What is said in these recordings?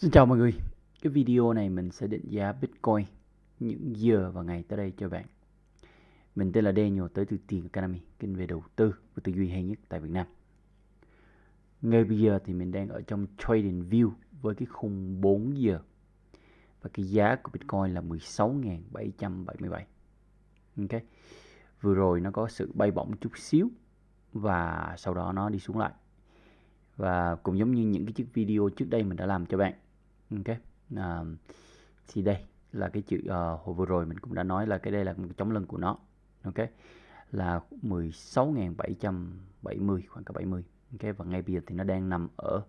Xin chào mọi người Cái video này mình sẽ định giá Bitcoin những giờ và ngày tới đây cho bạn Mình tên là Daniel tới từ Tiền Academy kênh về đầu tư và tư duy hay nhất tại Việt Nam Ngay bây giờ thì mình đang ở trong Trading View với cái khung 4 giờ và cái giá của Bitcoin là 16.777 Ok Vừa rồi nó có sự bay bổng chút xíu và sau đó nó đi xuống lại và cũng giống như những cái chiếc video trước đây mình đã làm cho bạn ok à, thì đây là cái chữ uh, hồi vừa rồi mình cũng đã nói là cái đây là một chống lưng của nó ok là 16.770 khoảng cả 70 ok và ngay bây giờ thì nó đang nằm ở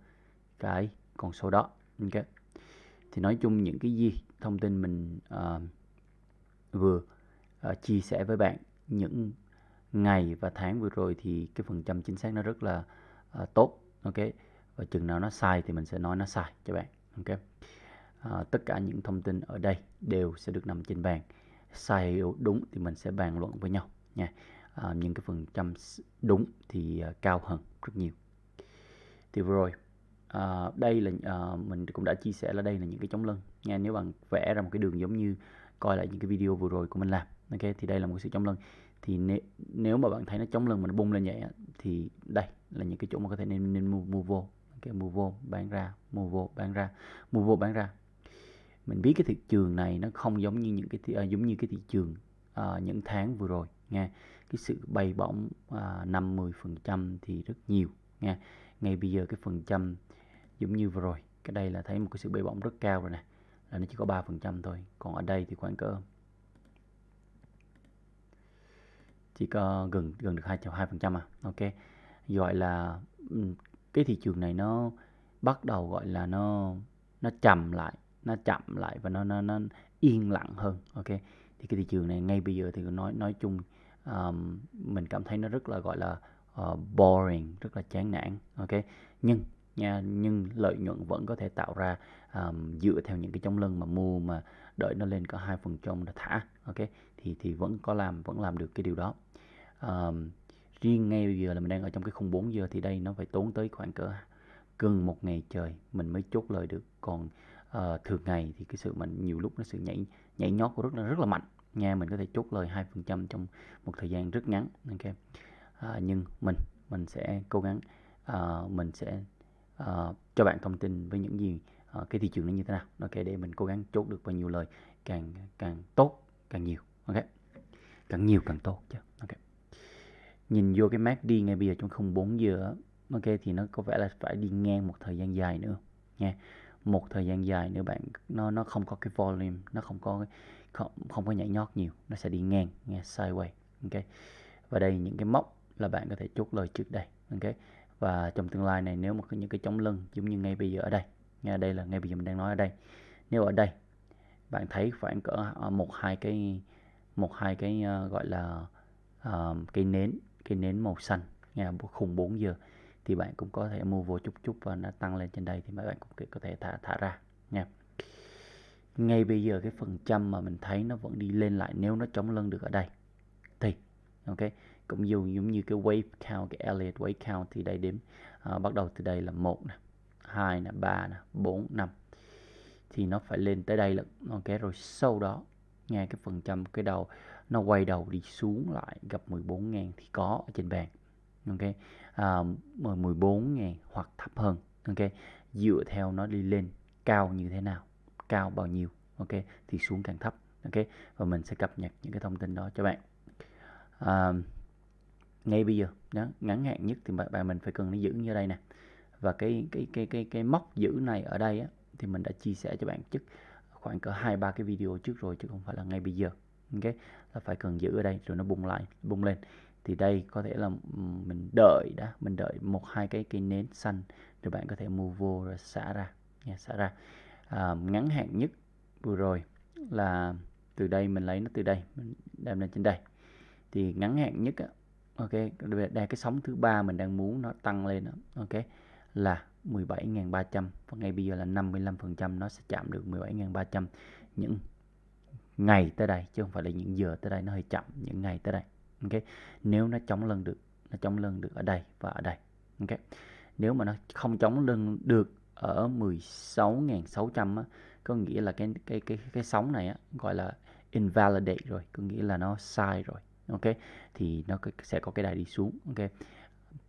cái con số đó ok thì nói chung những cái gì thông tin mình uh, vừa uh, chia sẻ với bạn những ngày và tháng vừa rồi thì cái phần trăm chính xác nó rất là uh, tốt ok và chừng nào nó sai thì mình sẽ nói nó sai cho bạn ok à, tất cả những thông tin ở đây đều sẽ được nằm trên bàn sai hiểu đúng thì mình sẽ bàn luận với nhau nha à, những cái phần trăm đúng thì ờ, cao hơn rất nhiều thì vừa rồi à, đây là à, mình cũng đã chia sẻ là đây là những cái chống lưng nha nếu bạn vẽ ra một cái đường giống như coi lại những cái video vừa rồi của mình làm ok thì đây là một sự chống lưng thì nếu, nếu mà bạn thấy nó chống lưng mà nó bung lên vậy thì đây là những cái chỗ mà có thể nên nên mua, mua vô cái mua vô bán ra mua vô bán ra mua vô bán ra mình biết cái thị trường này nó không giống như những cái à, giống như cái thị trường à, những tháng vừa rồi nghe cái sự bay bổng à, năm 50 phần trăm thì rất nhiều nghe ngay bây giờ cái phần trăm giống như vừa rồi cái đây là thấy một cái sự bay bổng rất cao rồi nè là nó chỉ có 3 phần trăm thôi còn ở đây thì khoảng cỡ chỉ có gần gần được 2.2 phần trăm à ok gọi là cái thị trường này nó bắt đầu gọi là nó nó chậm lại nó chậm lại và nó nó, nó yên lặng hơn ok thì cái thị trường này ngay bây giờ thì nói nói chung um, mình cảm thấy nó rất là gọi là uh, boring rất là chán nản ok nhưng nha nhưng lợi nhuận vẫn có thể tạo ra um, dựa theo những cái chống lưng mà mua mà đợi nó lên có hai phần trăm là thả ok thì thì vẫn có làm vẫn làm được cái điều đó um, riêng ngay bây giờ là mình đang ở trong cái khung 4 giờ thì đây nó phải tốn tới khoảng cỡ gần một ngày trời mình mới chốt lời được còn uh, thường ngày thì cái sự mình nhiều lúc nó sự nhảy nhảy nhót của rất là rất là mạnh nha mình có thể chốt lời hai phần trăm trong một thời gian rất ngắn ok uh, nhưng mình mình sẽ cố gắng uh, mình sẽ uh, cho bạn thông tin với những gì uh, cái thị trường nó như thế nào ok để mình cố gắng chốt được bao nhiêu lời càng càng tốt càng nhiều ok càng nhiều càng tốt chứ ok nhìn vô cái map đi ngay bây giờ trong không 4 giờ ok thì nó có vẻ là phải đi ngang một thời gian dài nữa nha một thời gian dài nữa bạn nó nó không có cái volume nó không có không, không có nhảy nhót nhiều nó sẽ đi ngang nghe sideways ok và đây những cái móc là bạn có thể chốt lời trước đây ok và trong tương lai này nếu mà có những cái chống lưng giống như ngay bây giờ ở đây nghe đây là ngay bây giờ mình đang nói ở đây nếu ở đây bạn thấy khoảng cỡ à, một hai cái một hai cái uh, gọi là uh, ờ, cây nến cái nến màu xanh nhà khủng 4 giờ thì bạn cũng có thể mua vô chút chút và nó tăng lên trên đây thì mấy bạn cũng có thể thả thả ra nha ngay bây giờ cái phần trăm mà mình thấy nó vẫn đi lên lại nếu nó chống lưng được ở đây thì ok cũng dù giống như cái wave count cái Elliott wave count thì đây đếm à, bắt đầu từ đây là một nè hai nè ba nè bốn năm thì nó phải lên tới đây là ok rồi sau đó nghe cái phần trăm cái đầu nó quay đầu đi xuống lại gặp 14.000 thì có ở trên bàn ok à, 14.000 hoặc thấp hơn ok dựa theo nó đi lên cao như thế nào cao bao nhiêu ok thì xuống càng thấp ok và mình sẽ cập nhật những cái thông tin đó cho bạn à, ngay bây giờ đó, ngắn hạn nhất thì bạn mình phải cần nó giữ như đây nè và cái cái cái cái cái móc giữ này ở đây á, thì mình đã chia sẻ cho bạn trước khoảng cỡ hai ba cái video trước rồi chứ không phải là ngay bây giờ ok là phải cần giữ ở đây rồi nó bung lại bung lên thì đây có thể là mình đợi đã mình đợi một hai cái cây nến xanh rồi bạn có thể mua vô rồi xả ra nha xả ra à, ngắn hạn nhất vừa rồi là từ đây mình lấy nó từ đây mình đem lên trên đây thì ngắn hạn nhất á, ok đây cái sóng thứ ba mình đang muốn nó tăng lên đó, ok là 17.300 và ngay bây giờ là 55% nó sẽ chạm được 17.300 những ngày tới đây chứ không phải là những giờ tới đây nó hơi chậm những ngày tới đây ok nếu nó chống lưng được nó chống lưng được ở đây và ở đây ok nếu mà nó không chống lưng được ở 16.600 á có nghĩa là cái cái cái cái sóng này á gọi là invalidate rồi có nghĩa là nó sai rồi ok thì nó sẽ có cái đà đi xuống ok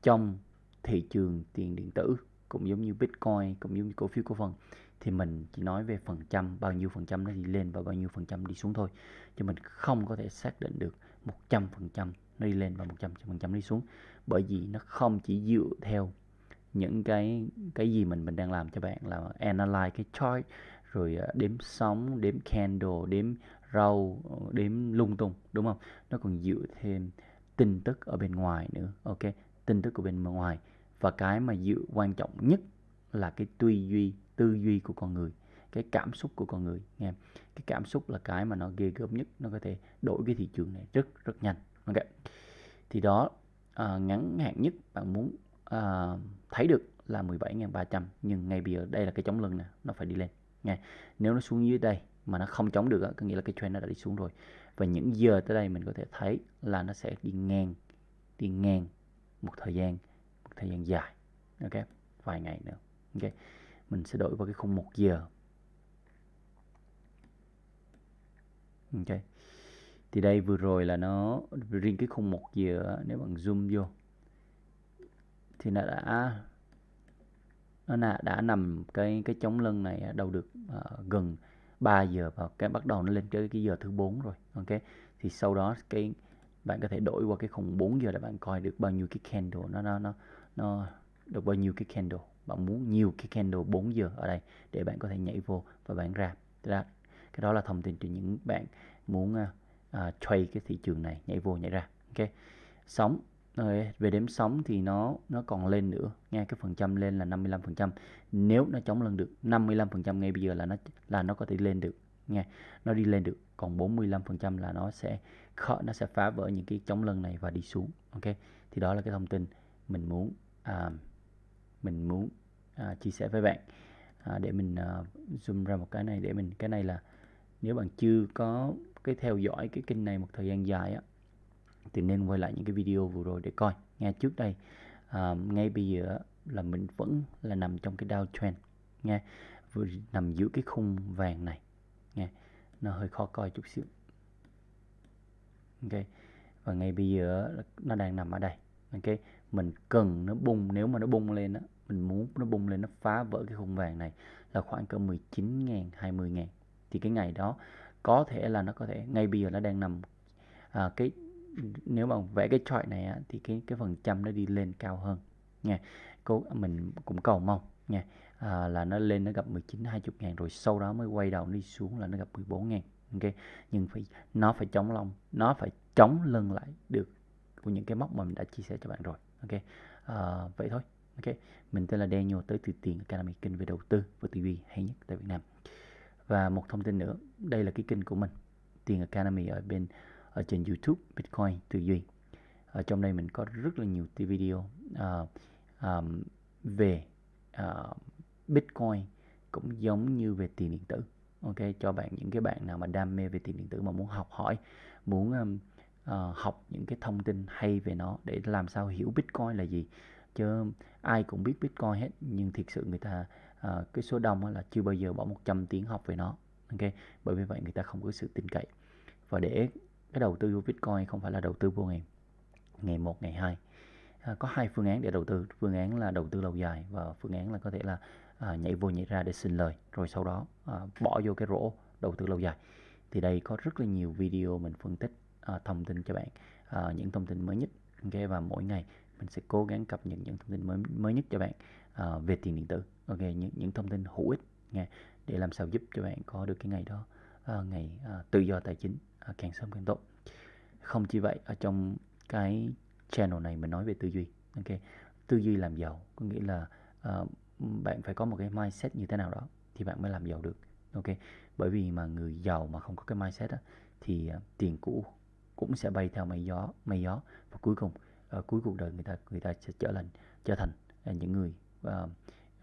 trong thị trường tiền điện tử cũng giống như Bitcoin cũng giống như cổ phiếu cổ phần thì mình chỉ nói về phần trăm bao nhiêu phần trăm nó đi lên và bao nhiêu phần trăm đi xuống thôi chứ mình không có thể xác định được 100 phần trăm nó đi lên và 100 phần trăm đi xuống bởi vì nó không chỉ dựa theo những cái cái gì mình mình đang làm cho bạn là analyze cái chart rồi ờ, đếm sóng đếm candle đếm rau đếm lung tung đúng không nó còn dựa thêm tin tức ở bên ngoài nữa ok tin tức của bên ngoài và cái mà dự quan trọng nhất là cái tư duy tư duy của con người cái cảm xúc của con người nghe cái cảm xúc là cái mà nó ghê gớm nhất nó có thể đổi cái thị trường này rất rất nhanh ok thì đó à, ngắn hạn nhất bạn muốn à, thấy được là 17.300 nhưng ngay bây giờ đây là cái chống lưng nè nó phải đi lên nghe nếu nó xuống dưới đây mà nó không chống được có nghĩa là cái trend nó đã đi xuống rồi và những giờ tới đây mình có thể thấy là nó sẽ đi ngang đi ngang một thời gian thời gian dài ok vài ngày nữa ok mình sẽ đổi vào cái khung một giờ ok thì đây vừa rồi là nó riêng cái khung một giờ nếu bạn zoom vô thì nó đã nó đã, đã nằm cái cái chống lưng này đâu được uh, gần 3 giờ và cái bắt đầu nó lên tới cái giờ thứ 4 rồi ok thì sau đó cái bạn có thể đổi qua cái khung 4 giờ để bạn coi được bao nhiêu cái candle nó nó nó nó được bao nhiêu cái candle bạn muốn nhiều cái candle 4 giờ ở đây để bạn có thể nhảy vô và bạn ra ra cái đó là thông tin cho những bạn muốn uh, uh, trade cái thị trường này nhảy vô nhảy ra ok sóng rồi ờ, về đếm sóng thì nó nó còn lên nữa nghe cái phần trăm lên là 55% nếu nó chống lần được 55% ngay bây giờ là nó là nó có thể lên được nghe nó đi lên được còn 45% là nó sẽ khó nó sẽ phá vỡ những cái chống lần này và đi xuống ok thì đó là cái thông tin mình muốn à, mình muốn à, chia sẻ với bạn à, để mình à, zoom ra một cái này để mình cái này là nếu bạn chưa có cái theo dõi cái kênh này một thời gian dài á thì nên quay lại những cái video vừa rồi để coi nghe trước đây à, ngay bây giờ là mình vẫn là nằm trong cái downtrend nghe vừa nằm giữa cái khung vàng này nghe nó hơi khó coi chút xíu ok và ngay bây giờ nó đang nằm ở đây ok mình cần nó bung nếu mà nó bung lên á mình muốn nó bung lên nó phá vỡ cái khung vàng này là khoảng cỡ 19.000 20.000 thì cái ngày đó có thể là nó có thể ngay bây giờ nó đang nằm à, cái nếu mà vẽ cái chart này á, thì cái cái phần trăm nó đi lên cao hơn nha cô mình cũng cầu mong nha à, là nó lên nó gặp 19 20 ngàn rồi sau đó mới quay đầu đi xuống là nó gặp 14 ngàn ok nhưng phải nó phải chống lông nó phải chống lưng lại được của những cái mốc mà mình đã chia sẻ cho bạn rồi ok uh, vậy thôi ok mình tên là Daniel tới từ tiền Academy kênh về đầu tư và tư duy hay nhất tại Việt Nam và một thông tin nữa đây là cái kênh của mình tiền Academy ở bên ở trên YouTube Bitcoin tư duy ở trong đây mình có rất là nhiều video uh, um, về uh, Bitcoin cũng giống như về tiền điện tử ok cho bạn những cái bạn nào mà đam mê về tiền điện tử mà muốn học hỏi muốn um, Ờ, học những cái thông tin hay về nó để làm sao hiểu bitcoin là gì chứ ai cũng biết bitcoin hết nhưng thiệt sự người ta uh, cái số đông là chưa bao giờ bỏ 100 tiếng học về nó ok bởi vì vậy người ta không có sự tin cậy và để cái đầu tư vô bitcoin không phải là đầu tư vô ngày ngày một ngày hai à, có hai phương án để đầu tư phương án là đầu tư lâu dài và phương án là có thể là à, nhảy vô nhảy ra để xin lời rồi sau đó à, bỏ vô cái rổ đầu tư lâu dài thì đây có rất là nhiều video mình phân tích Ờ, thông tin cho bạn uh, những thông tin mới nhất ok và mỗi ngày mình sẽ cố gắng cập nhật những thông tin mới mới nhất cho bạn uh, về tiền điện tử ok những những thông tin hữu ích nha để làm sao giúp cho bạn có được cái ngày đó uh, ngày uh, tự do tài chính uh, càng sớm càng tốt không chỉ vậy ở trong cái channel này mình nói về tư duy ok tư duy làm giàu có nghĩa là uh, bạn phải có một cái mindset như thế nào đó thì bạn mới làm giàu được ok bởi vì mà người giàu mà không có cái mindset á, thì uh, tiền cũ cũng sẽ bay theo mây gió mây gió và cuối cùng uh, cuối cuộc đời người ta người ta sẽ trở thành trở thành uh, những người uh,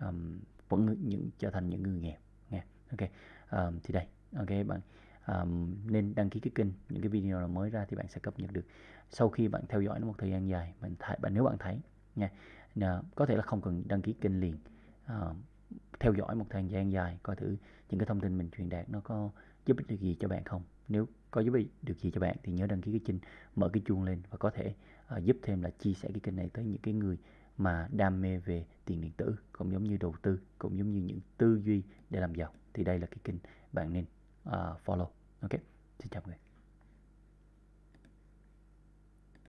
um, vẫn những trở thành những người nghèo nghe ok um, thì đây ok bạn um, nên đăng ký cái kênh những cái video nào mới ra thì bạn sẽ cập nhật được sau khi bạn theo dõi nó một thời gian dài bạn thấy bạn nếu bạn thấy nha Nà, có thể là không cần đăng ký kênh liền uh, theo dõi một thời gian dài coi thử những cái thông tin mình truyền đạt nó có giúp ích được gì cho bạn không nếu có giúp ích được gì cho bạn thì nhớ đăng ký cái kênh mở cái chuông lên và có thể uh, giúp thêm là chia sẻ cái kênh này tới những cái người mà đam mê về tiền điện tử cũng giống như đầu tư cũng giống như những tư duy để làm giàu thì đây là cái kênh bạn nên uh, follow ok xin chào mọi người